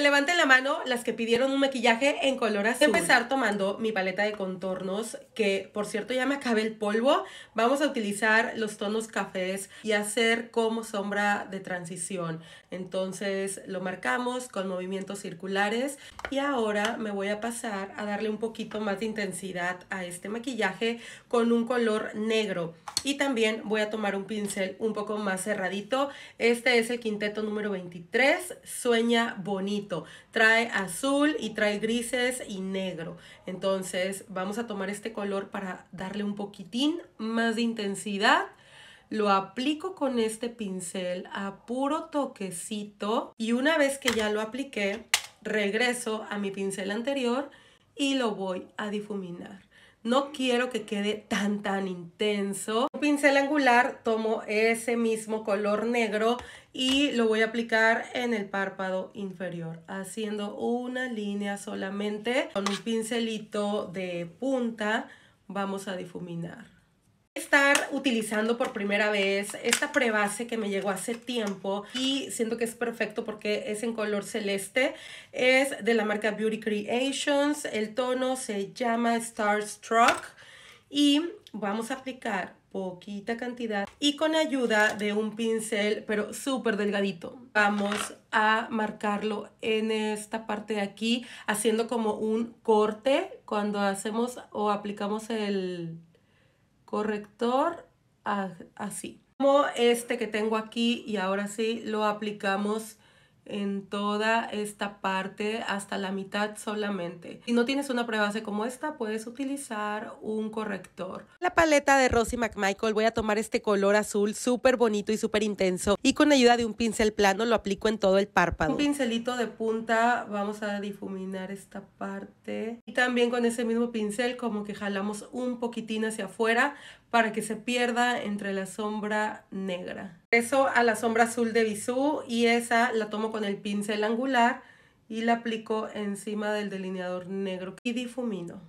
levanten la mano las que pidieron un maquillaje en color azul. empezar tomando mi paleta de contornos, que por cierto ya me acabe el polvo. Vamos a utilizar los tonos cafés y hacer como sombra de transición. Entonces lo marcamos con movimientos circulares. Y ahora me voy a pasar a darle un poquito más de intensidad a este maquillaje con un color negro y también voy a tomar un pincel un poco más cerradito. Este es el quinteto número 23, Sueña Bonito. Trae azul y trae grises y negro. Entonces vamos a tomar este color para darle un poquitín más de intensidad. Lo aplico con este pincel a puro toquecito y una vez que ya lo apliqué, regreso a mi pincel anterior y lo voy a difuminar no quiero que quede tan tan intenso. Un pincel angular tomo ese mismo color negro y lo voy a aplicar en el párpado inferior haciendo una línea solamente con un pincelito de punta vamos a difuminar utilizando por primera vez esta prebase que me llegó hace tiempo y siento que es perfecto porque es en color celeste. Es de la marca Beauty Creations. El tono se llama Starstruck y vamos a aplicar poquita cantidad y con ayuda de un pincel pero súper delgadito vamos a marcarlo en esta parte de aquí haciendo como un corte cuando hacemos o aplicamos el corrector así. Como este que tengo aquí y ahora sí lo aplicamos en toda esta parte hasta la mitad solamente. Si no tienes una prueba base como esta, puedes utilizar un corrector. La paleta de Rosy McMichael voy a tomar este color azul súper bonito y súper intenso y con ayuda de un pincel plano lo aplico en todo el párpado. Un pincelito de punta vamos a difuminar esta parte y también con ese mismo pincel como que jalamos un poquitín hacia afuera para que se pierda entre la sombra negra. Eso a la sombra azul de Bisú y esa la tomo con el pincel angular y la aplico encima del delineador negro y difumino.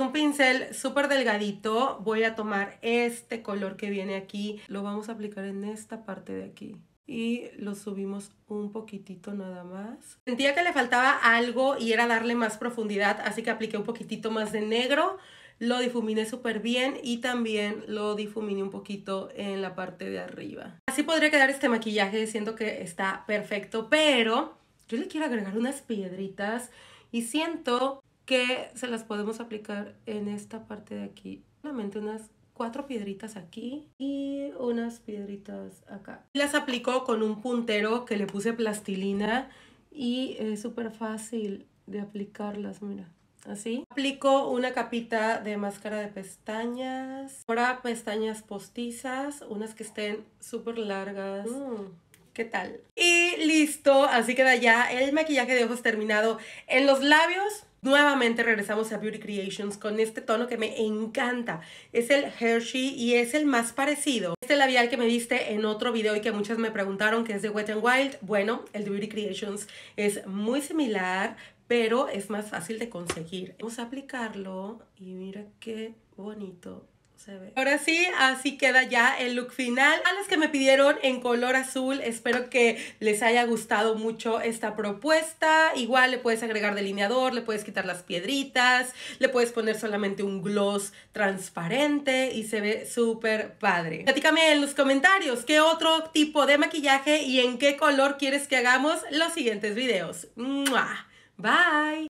Un pincel súper delgadito, voy a tomar este color que viene aquí, lo vamos a aplicar en esta parte de aquí y lo subimos un poquitito nada más. Sentía que le faltaba algo y era darle más profundidad, así que apliqué un poquitito más de negro lo difuminé súper bien y también lo difumine un poquito en la parte de arriba. Así podría quedar este maquillaje, siento que está perfecto, pero yo le quiero agregar unas piedritas y siento que se las podemos aplicar en esta parte de aquí, solamente unas cuatro piedritas aquí y unas piedritas acá. Las aplico con un puntero que le puse plastilina y es súper fácil de aplicarlas, mira así. Aplico una capita de máscara de pestañas. Ahora pestañas postizas, unas que estén súper largas. Mm. ¿Qué tal? Y listo, así queda ya el maquillaje de ojos terminado. En los labios Nuevamente regresamos a Beauty Creations con este tono que me encanta. Es el Hershey y es el más parecido. Este labial que me viste en otro video y que muchas me preguntaron que es de Wet n Wild. Bueno, el de Beauty Creations es muy similar, pero es más fácil de conseguir. Vamos a aplicarlo y mira qué bonito se ve. Ahora sí, así queda ya el look final. A las que me pidieron en color azul, espero que les haya gustado mucho esta propuesta. Igual le puedes agregar delineador, le puedes quitar las piedritas, le puedes poner solamente un gloss transparente y se ve súper padre. Platícame en los comentarios qué otro tipo de maquillaje y en qué color quieres que hagamos los siguientes videos. Bye!